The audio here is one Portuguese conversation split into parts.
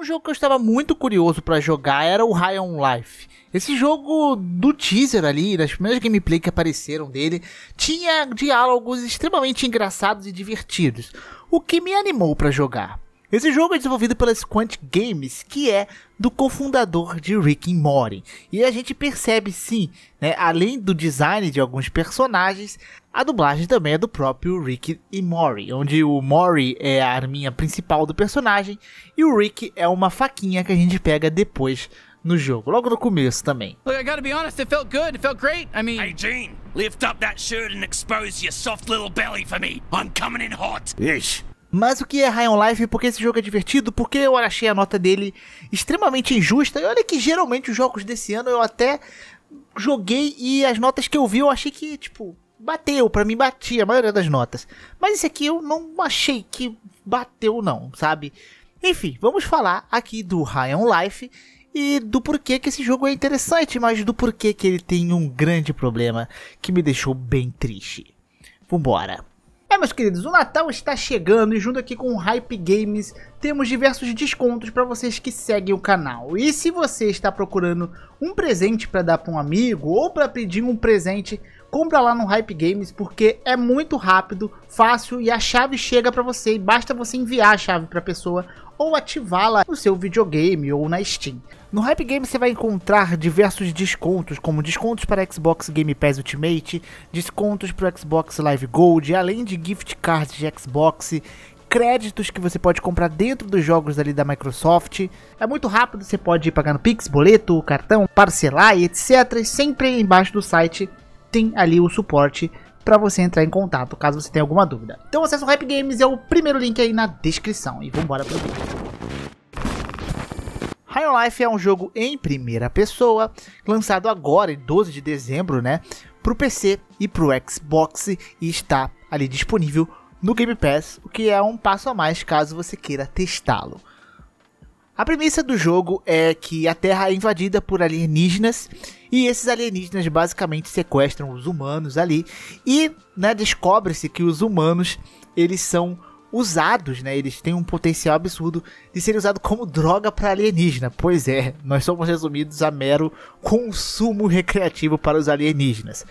Um jogo que eu estava muito curioso para jogar era o High on Life. Esse jogo do teaser ali, das primeiras gameplay que apareceram dele, tinha diálogos extremamente engraçados e divertidos, o que me animou para jogar. Esse jogo é desenvolvido pela Squant Games, que é do cofundador de Rick and Morty. E a gente percebe sim, né, além do design de alguns personagens, a dublagem também é do próprio Rick e Mori, onde o Mori é a arminha principal do personagem e o Rick é uma faquinha que a gente pega depois no jogo, logo no começo também. Look, I gotta be honest, it felt good, it felt great. I mean, hey Gene, lift up that shirt and expose your soft little belly for me. I'm coming in hot. Ish. Mas o que é High on Life? Porque esse jogo é divertido? Porque eu achei a nota dele extremamente injusta. E olha que geralmente os jogos desse ano eu até joguei e as notas que eu vi eu achei que, tipo, bateu, para mim batia a maioria das notas. Mas esse aqui eu não achei que bateu não, sabe? Enfim, vamos falar aqui do High on Life e do porquê que esse jogo é interessante, mas do porquê que ele tem um grande problema que me deixou bem triste. Vambora! É, meus queridos, o Natal está chegando e junto aqui com o Hype Games temos diversos descontos para vocês que seguem o canal. E se você está procurando um presente para dar para um amigo ou para pedir um presente compra lá no Hype Games porque é muito rápido, fácil e a chave chega para você e basta você enviar a chave para a pessoa ou ativá-la no seu videogame ou na Steam. No Hype Games você vai encontrar diversos descontos, como descontos para Xbox Game Pass Ultimate, descontos para Xbox Live Gold, além de gift cards de Xbox, créditos que você pode comprar dentro dos jogos ali da Microsoft. É muito rápido, você pode pagar no Pix, boleto, cartão, parcelar e etc. Sempre embaixo do site tem ali o suporte para você entrar em contato caso você tenha alguma dúvida. Então acesso ao Rap Games é o primeiro link aí na descrição e vambora pro vídeo. High Life é um jogo em primeira pessoa, lançado agora em 12 de dezembro, né, pro PC e pro Xbox e está ali disponível no Game Pass, o que é um passo a mais caso você queira testá-lo. A premissa do jogo é que a Terra é invadida por alienígenas e esses alienígenas basicamente sequestram os humanos ali e né, descobre-se que os humanos eles são usados, né? Eles têm um potencial absurdo de ser usado como droga para alienígena. Pois é, nós somos resumidos a mero consumo recreativo para os alienígenas.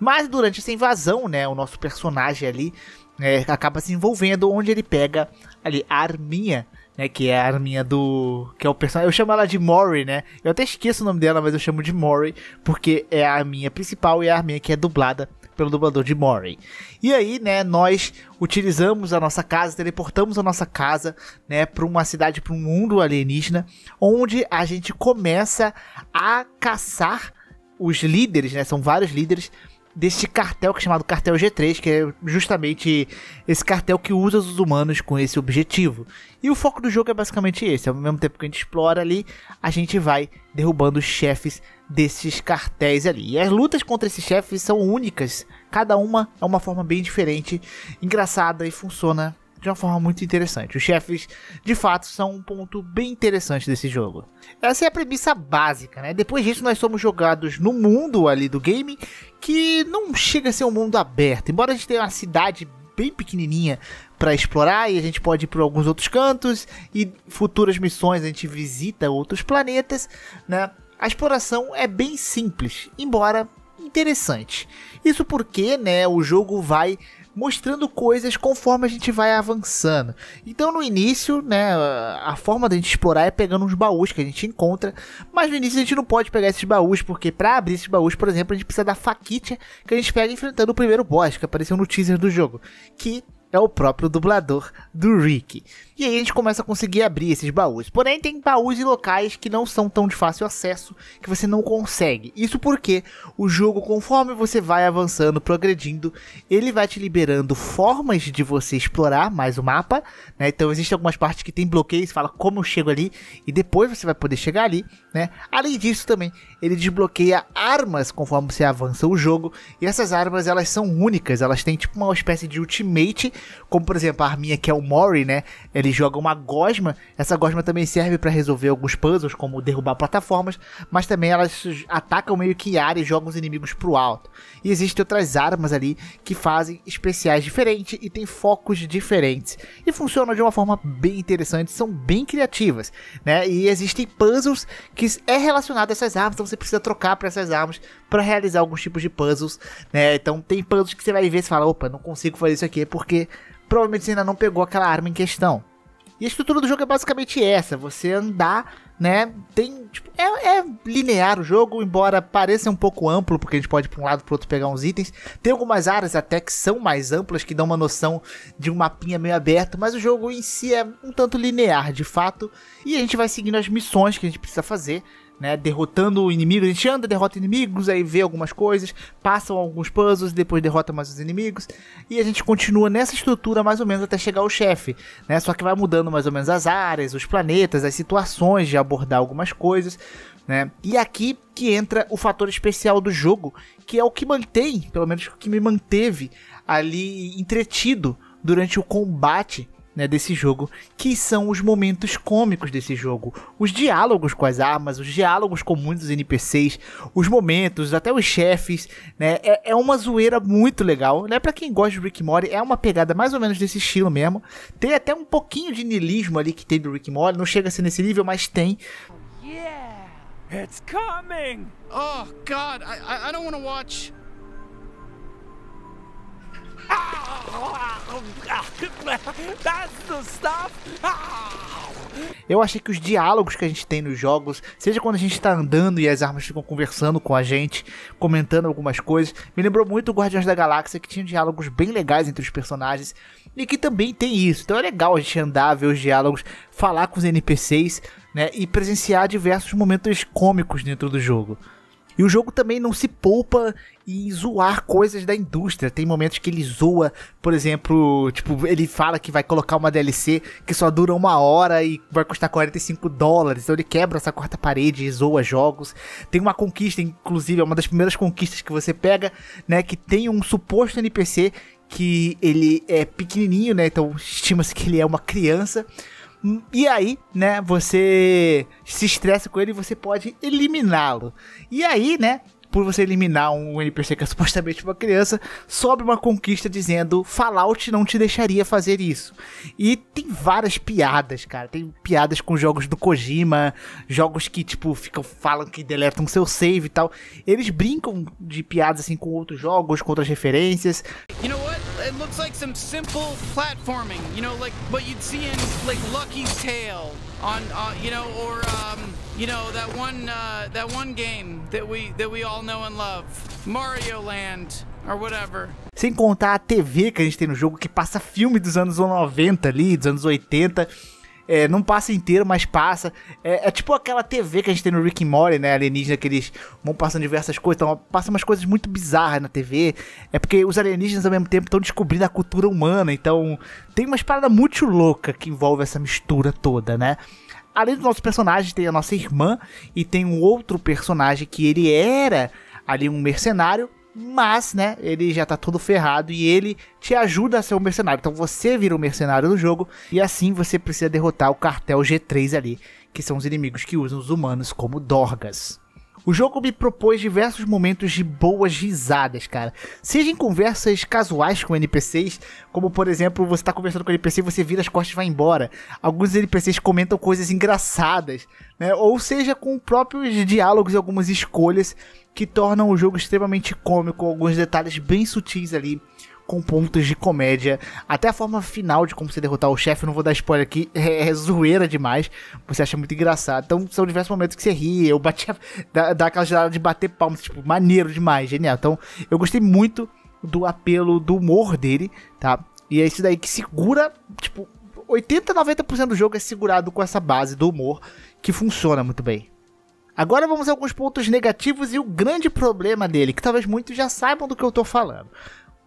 Mas durante essa invasão, né, o nosso personagem ali é, acaba se envolvendo, onde ele pega ali a arminha né? Que é a arminha do. Que é o personagem. Eu chamo ela de Mori, né? Eu até esqueço o nome dela, mas eu chamo de Mori, porque é a arminha principal e é a arminha que é dublada pelo dublador de Mori. E aí, né, nós utilizamos a nossa casa, teleportamos a nossa casa, né, para uma cidade, para um mundo alienígena, onde a gente começa a caçar os líderes, né? São vários líderes desse cartel que é chamado cartel G3, que é justamente esse cartel que usa os humanos com esse objetivo. E o foco do jogo é basicamente esse, ao mesmo tempo que a gente explora ali, a gente vai derrubando os chefes desses cartéis ali. E as lutas contra esses chefes são únicas, cada uma é uma forma bem diferente, engraçada e funciona de uma forma muito interessante. Os chefes, de fato, são um ponto bem interessante desse jogo. Essa é a premissa básica, né? Depois disso, nós somos jogados no mundo ali do game, que não chega a ser um mundo aberto. Embora a gente tenha uma cidade bem pequenininha para explorar e a gente pode ir para alguns outros cantos e futuras missões a gente visita outros planetas, né? A exploração é bem simples, embora interessante. Isso porque, né, o jogo vai mostrando coisas conforme a gente vai avançando. Então no início, né, a forma da gente explorar é pegando uns baús que a gente encontra, mas no início a gente não pode pegar esses baús, porque para abrir esses baús, por exemplo, a gente precisa da faquita que a gente pega enfrentando o primeiro boss, que apareceu no teaser do jogo, que é o próprio dublador do Rick. E aí a gente começa a conseguir abrir esses baús. Porém, tem baús e locais que não são tão de fácil acesso, que você não consegue. Isso porque o jogo, conforme você vai avançando, progredindo, ele vai te liberando formas de você explorar mais o mapa. Né? Então, existem algumas partes que tem bloqueios, fala como eu chego ali, e depois você vai poder chegar ali. Né? Além disso, também ele desbloqueia armas conforme você avança o jogo. E essas armas elas são únicas, elas têm tipo uma espécie de ultimate, como por exemplo a arminha que é o Mori, né? Ele ele joga uma gosma. Essa gosma também serve para resolver alguns puzzles, como derrubar plataformas, mas também elas atacam meio que em área e jogam os inimigos pro alto. E existem outras armas ali que fazem especiais diferentes e tem focos diferentes. E funcionam de uma forma bem interessante, são bem criativas, né? E existem puzzles que é relacionado a essas armas, então você precisa trocar para essas armas para realizar alguns tipos de puzzles, né? Então tem puzzles que você vai ver e fala, opa, não consigo fazer isso aqui porque provavelmente você ainda não pegou aquela arma em questão. E a estrutura do jogo é basicamente essa: você andar, né? Tem. Tipo, é, é, linear o jogo, embora pareça um pouco amplo, porque a gente pode ir pra um lado pro outro pegar uns itens. Tem algumas áreas até que são mais amplas, que dão uma noção de um mapinha meio aberto, mas o jogo em si é um tanto linear, de fato. E a gente vai seguindo as missões que a gente precisa fazer né, derrotando inimigos. A gente anda, derrota inimigos, aí vê algumas coisas, passam alguns puzzles, depois derrota mais os inimigos. E a gente continua nessa estrutura mais ou menos até chegar ao chefe, né? Só que vai mudando mais ou menos as áreas, os planetas, as situações de abordar algumas coisas, né? E é aqui que entra o fator especial do jogo, que é o que mantém, pelo menos o que me manteve ali entretido durante o combate né, desse jogo, que são os momentos cômicos desse jogo. Os diálogos com as armas, os diálogos comuns dos NPCs, os momentos, até os chefes, né? É, é uma zoeira muito legal, né? Pra quem gosta de Rick Morty, é uma pegada mais ou menos desse estilo mesmo. Tem até um pouquinho de nilismo ali que tem do Rick Morty, não chega a ser nesse nível, mas tem. Yeah, it's coming! Oh, God, I, I don't want to watch... Eu achei que os diálogos que a gente tem nos jogos, seja quando a gente está andando e as armas ficam conversando com a gente, comentando algumas coisas, me lembrou muito o Guardiões da Galáxia, que tinha diálogos bem legais entre os personagens e que também tem isso. Então é legal a gente andar, ver os diálogos, falar com os NPCs né, e presenciar diversos momentos cômicos dentro do jogo. E o jogo também não se poupa em zoar coisas da indústria. Tem momentos que ele zoa, por exemplo, tipo, ele fala que vai colocar uma DLC que só dura uma hora e vai custar 45 dólares. Então ele quebra essa quarta parede e zoa jogos. Tem uma conquista, inclusive, é uma das primeiras conquistas que você pega, né? Que tem um suposto NPC que ele é pequenininho, né? Então estima-se que ele é uma criança e aí, né, você se estressa com ele e você pode eliminá-lo. E aí, né, por você eliminar um NPC que é supostamente uma criança, sobe uma conquista dizendo Fallout não te deixaria fazer isso. E tem várias piadas, cara. Tem piadas com jogos do Kojima, jogos que, tipo, ficam, falam que deletam seu save e tal. Eles brincam de piadas assim com outros jogos, com outras referências. You know what? it looks like some simple platforming, you know, like what you'd see in like Lucky's Tale on, uh, you know, or um, you know that one uh, that one game that we that we all know and love, Mario Land. Sem contar a TV que a gente tem no jogo, que passa filme dos anos 90 ali, dos anos 80, É, não passa inteiro, mas passa. É, é, tipo aquela TV que a gente tem no Rick and Morty, né? Alienígena, que eles vão passando diversas coisas. Então, passam umas coisas muito bizarras na TV. É porque os alienígenas, ao mesmo tempo, estão descobrindo a cultura humana. Então, tem umas paradas muito louca que envolve essa mistura toda, né? Além do nosso personagem, tem a nossa irmã e tem um outro personagem que ele era ali um mercenário mas, né, ele já tá todo ferrado e ele te ajuda a ser um mercenário. Então você vira um mercenário no jogo e assim você precisa derrotar o cartel G3 ali, que são os inimigos que usam os humanos como dorgas. O jogo me propôs diversos momentos de boas risadas, cara. Seja em conversas casuais com NPCs, como por exemplo, você tá conversando com o NPC e você vira as costas e vai embora. Alguns NPCs comentam coisas engraçadas, né? Ou seja, com próprios diálogos e algumas escolhas que tornam o jogo extremamente cômico, alguns detalhes bem sutis ali com pontos de comédia. Até a forma final de como você derrotar o chefe, não vou dar spoiler aqui, é, é, zoeira demais. Você acha muito engraçado. Então são diversos momentos que você ri, eu bati, dá, dá aquela gelada de bater palmas, tipo, maneiro demais, genial. Então eu gostei muito do apelo do humor dele, tá? E é isso daí que segura, tipo, 80, 90% do jogo é segurado com essa base do humor que funciona muito bem. Agora vamos a alguns pontos negativos e o grande problema dele, que talvez muitos já saibam do que eu tô falando.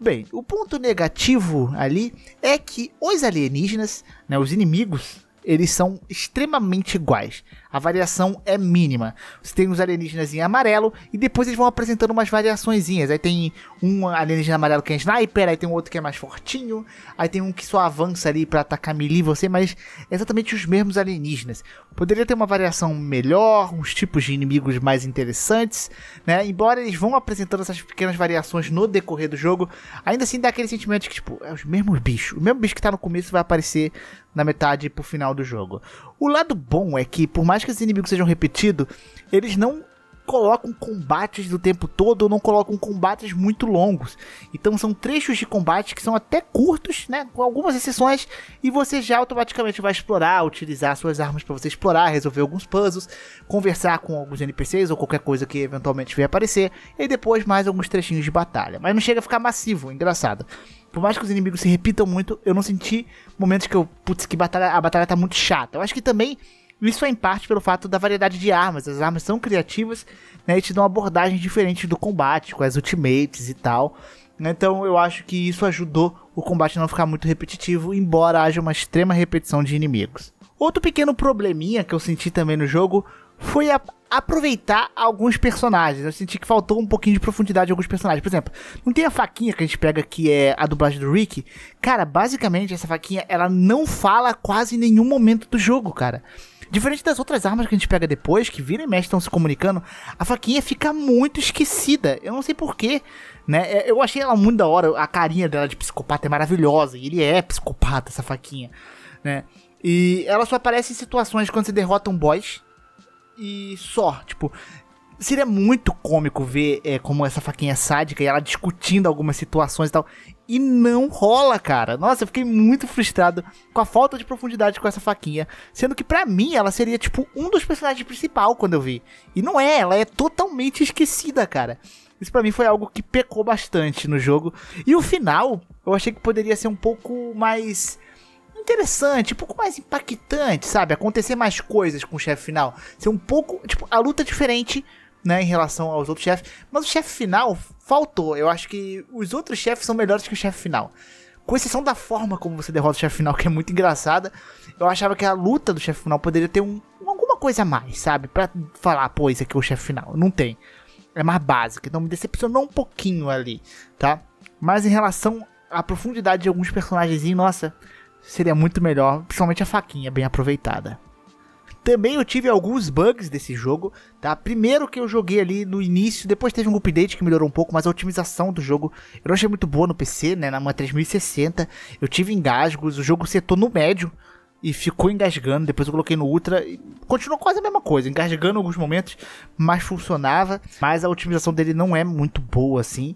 Bem, o ponto negativo ali é que os alienígenas, né, os inimigos, eles são extremamente iguais. A variação é mínima. Você tem os alienígenas em amarelo e depois eles vão apresentando umas variaçõezinhas. Aí tem um alienígena amarelo que é sniper, aí tem um outro que é mais fortinho, aí tem um que só avança ali para atacar melee você, mas é exatamente os mesmos alienígenas. Poderia ter uma variação melhor, uns tipos de inimigos mais interessantes, né? Embora eles vão apresentando essas pequenas variações no decorrer do jogo, ainda assim dá aquele sentimento de que, tipo, é os mesmos bichos. O mesmo bicho que tá no começo vai aparecer na metade pro final do jogo. O lado bom é que, por mais mais que os inimigos sejam repetidos, eles não colocam combates do tempo todo, ou não colocam combates muito longos. Então são trechos de combate que são até curtos, né, com algumas exceções, e você já automaticamente vai explorar, utilizar suas armas para você explorar, resolver alguns puzzles, conversar com alguns NPCs ou qualquer coisa que eventualmente vier aparecer, e depois mais alguns trechinhos de batalha. Mas não chega a ficar massivo, engraçado. Por mais que os inimigos se repitam muito, eu não senti momentos que eu, putz, que batalha, a batalha tá muito chata. Eu acho que também isso é em parte pelo fato da variedade de armas. As armas são criativas né, e te dão uma abordagem diferente do combate, com as ultimates e tal. Né. Então eu acho que isso ajudou o combate a não ficar muito repetitivo, embora haja uma extrema repetição de inimigos. Outro pequeno probleminha que eu senti também no jogo foi a, aproveitar alguns personagens. Eu senti que faltou um pouquinho de profundidade em alguns personagens. Por exemplo, não tem a faquinha que a gente pega que é a dublagem do Rick? Cara, basicamente essa faquinha ela não fala quase em nenhum momento do jogo, cara. Diferente das outras armas que a gente pega depois, que vira e mexe estão se comunicando, a faquinha fica muito esquecida. Eu não sei porquê, né? É, eu achei ela muito da hora, a carinha dela de psicopata é maravilhosa. E ele é psicopata, essa faquinha, né? E ela só aparece em situações quando você derrota um boss e só. Tipo, seria muito cômico ver é, como essa faquinha é sádica e ela discutindo algumas situações e tal. E não rola, cara. Nossa, eu fiquei muito frustrado com a falta de profundidade com essa faquinha. Sendo que para mim ela seria, tipo, um dos personagens principal quando eu vi. E não é, ela é totalmente esquecida, cara. Isso para mim foi algo que pecou bastante no jogo. E o final, eu achei que poderia ser um pouco mais interessante, um pouco mais impactante, sabe? Acontecer mais coisas com o chefe final. Ser um pouco. Tipo, a luta é diferente, né? Em relação aos outros chefes. Mas o chefe final faltou. Eu acho que os outros chefes são melhores que o chefe final. Com exceção da forma como você derrota o chefe final, que é muito engraçada. Eu achava que a luta do chefe final poderia ter um, alguma coisa a mais, sabe? Pra falar, pô, isso aqui é o chefe final. Não tem. É mais básico. Então me decepcionou um pouquinho ali, tá? Mas em relação à profundidade de alguns personagens, nossa, seria muito melhor, principalmente a faquinha bem aproveitada. Também eu tive alguns bugs desse jogo, tá? Primeiro que eu joguei ali no início, depois teve um update que melhorou um pouco, mas a otimização do jogo eu não achei muito boa no PC, né? Na uma 3060, eu tive engasgos, o jogo setou no médio e ficou engasgando, depois eu coloquei no ultra e continuou quase a mesma coisa, engasgando em alguns momentos, mas funcionava, mas a otimização dele não é muito boa assim.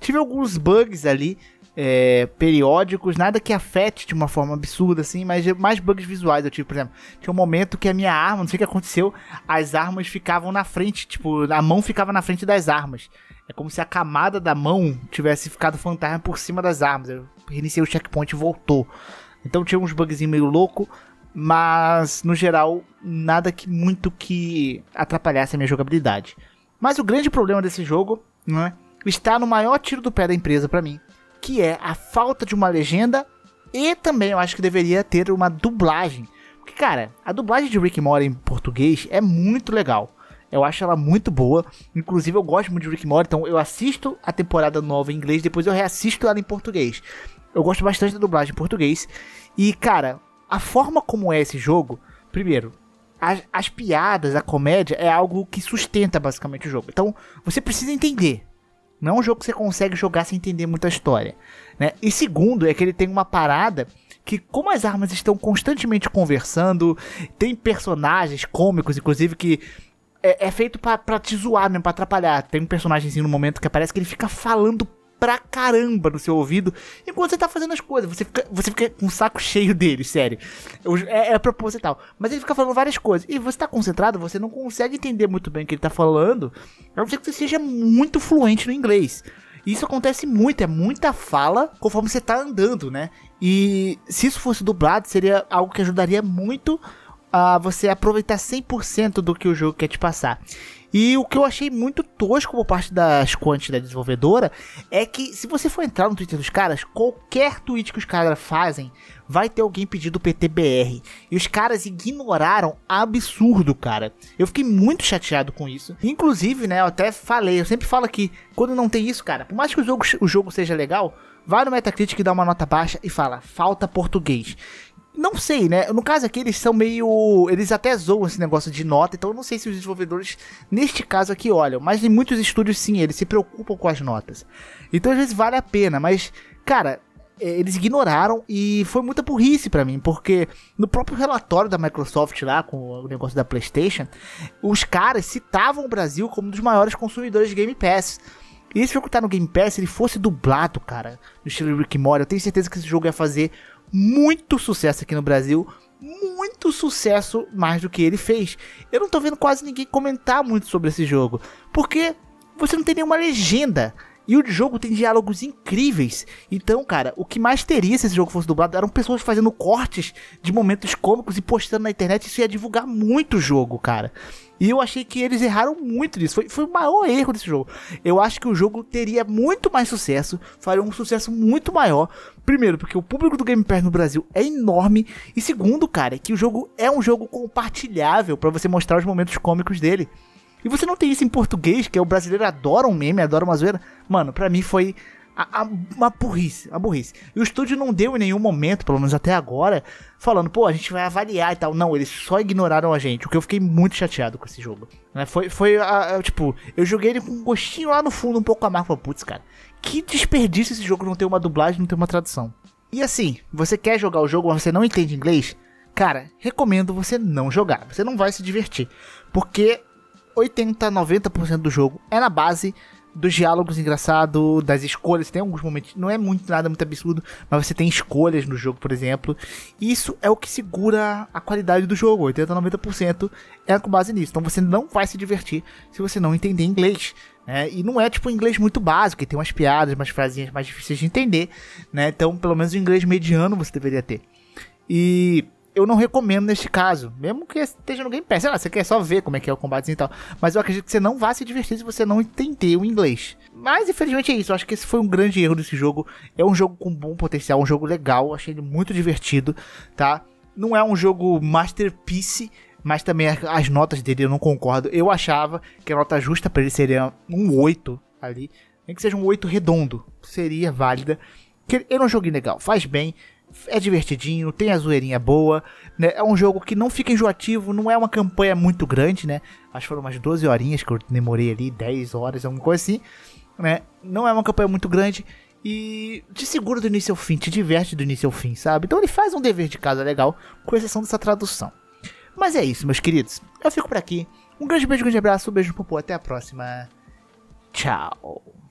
Tive alguns bugs ali, é, periódicos, nada que afete de uma forma absurda, assim, mas é mais bugs visuais eu tive, por exemplo. Tinha um momento que a minha arma, não sei o que aconteceu, as armas ficavam na frente, tipo, a mão ficava na frente das armas. É como se a camada da mão tivesse ficado fantasma por cima das armas. Eu reiniciei o checkpoint e voltou. Então tinha uns bugzinhos meio louco, mas no geral, nada que muito que atrapalhasse a minha jogabilidade. Mas o grande problema desse jogo, é está no maior tiro do pé da empresa para mim, que é a falta de uma legenda e também eu acho que deveria ter uma dublagem. Porque, cara, a dublagem de Rick Morty em português é muito legal. Eu acho ela muito boa. Inclusive, eu gosto muito de Rick Morty, então eu assisto a temporada nova em inglês, depois eu reassisto ela em português. Eu gosto bastante da dublagem em português. E, cara, a forma como é esse jogo, primeiro, as, as piadas, a comédia é algo que sustenta basicamente o jogo. Então, você precisa entender não é um jogo que você consegue jogar sem entender muita história. Né? E segundo, é que ele tem uma parada que, como as armas estão constantemente conversando, tem personagens cômicos, inclusive, que é, é feito para te zoar mesmo, pra atrapalhar. Tem um personagem no momento que aparece que ele fica falando pra caramba no seu ouvido enquanto você tá fazendo as coisas. Você fica, você fica com o saco cheio dele sério. É, é proposital. Mas ele fica falando várias coisas. E você tá concentrado, você não consegue entender muito bem o que ele tá falando. A não ser que você seja muito fluente no inglês. isso acontece muito, é muita fala conforme você tá andando, né? E se isso fosse dublado, seria algo que ajudaria muito a você aproveitar 100% do que o jogo quer te passar. E o que eu achei muito tosco por parte das quantas da desenvolvedora é que, se você for entrar no Twitter dos caras, qualquer tweet que os caras fazem vai ter alguém pedindo PTBR. E os caras ignoraram absurdo, cara. Eu fiquei muito chateado com isso. Inclusive, né, eu até falei, eu sempre falo que quando não tem isso, cara, por mais que o jogo, o jogo seja legal, vai no Metacritic e dá uma nota baixa e fala, falta português. Não sei, né? No caso aqui, eles são meio. Eles até zoam esse negócio de nota, então eu não sei se os desenvolvedores, neste caso aqui, olham. Mas em muitos estúdios, sim, eles se preocupam com as notas. Então às vezes vale a pena, mas, cara, é, eles ignoraram e foi muita burrice para mim, porque no próprio relatório da Microsoft lá com o negócio da PlayStation, os caras citavam o Brasil como um dos maiores consumidores de Game Pass. E se jogo tá no Game Pass, ele fosse dublado, cara, no estilo Rick Mori, eu tenho certeza que esse jogo ia fazer muito sucesso aqui no Brasil, muito sucesso mais do que ele fez. Eu não tô vendo quase ninguém comentar muito sobre esse jogo, porque você não tem nenhuma legenda. E o jogo tem diálogos incríveis. Então, cara, o que mais teria se esse jogo fosse dublado eram pessoas fazendo cortes de momentos cômicos e postando na internet. Isso ia divulgar muito o jogo, cara. E eu achei que eles erraram muito nisso. Foi, foi o maior erro desse jogo. Eu acho que o jogo teria muito mais sucesso, faria um sucesso muito maior. Primeiro, porque o público do Game Pass no Brasil é enorme. E segundo, cara, é que o jogo é um jogo compartilhável para você mostrar os momentos cômicos dele. E você não tem isso em português, que é o brasileiro adora um meme, adora uma zoeira. Mano, pra mim foi a, a, uma burrice, uma burrice. E o estúdio não deu em nenhum momento, pelo menos até agora, falando, pô, a gente vai avaliar e tal. Não, eles só ignoraram a gente, o que eu fiquei muito chateado com esse jogo. Né? Foi, foi a, tipo, eu joguei ele com um gostinho lá no fundo, um pouco amargo. Falei, putz, cara, que desperdício esse jogo não ter uma dublagem, não ter uma tradução. E assim, você quer jogar o jogo, mas você não entende inglês? Cara, recomendo você não jogar, você não vai se divertir. Porque 80, 90% do jogo é na base dos diálogos engraçados, das escolhas. Tem alguns momentos, não é muito nada muito absurdo, mas você tem escolhas no jogo, por exemplo. isso é o que segura a qualidade do jogo. 80, 90% é com base nisso. Então você não vai se divertir se você não entender inglês. Né? E não é tipo um inglês muito básico, que tem umas piadas, umas frasinhas mais difíceis de entender. Né? Então, pelo menos o inglês mediano você deveria ter. E eu não recomendo neste caso. Mesmo que esteja no Game Pass. Sei lá, você quer só ver como é que é o combate e tal. Mas eu acredito que você não vá se divertir se você não entender o inglês. Mas infelizmente é isso. Eu acho que esse foi um grande erro desse jogo. É um jogo com bom potencial, um jogo legal. Eu achei ele muito divertido, tá? Não é um jogo masterpiece, mas também as notas dele eu não concordo. Eu achava que a nota justa para ele seria um 8 ali. Nem que seja um 8 redondo. Seria válida. Eu não joguei legal. Faz bem é divertidinho, tem a zoeirinha boa, né? É um jogo que não fica enjoativo, não é uma campanha muito grande, né? Acho que foram umas 12 horinhas que eu demorei ali, 10 horas, alguma coisa assim, né? Não é uma campanha muito grande e te segura do início ao fim, te diverte do início ao fim, sabe? Então ele faz um dever de casa legal, com exceção dessa tradução. Mas é isso, meus queridos. Eu fico por aqui. Um grande beijo, um grande abraço, um beijo no popô, até a próxima. Tchau.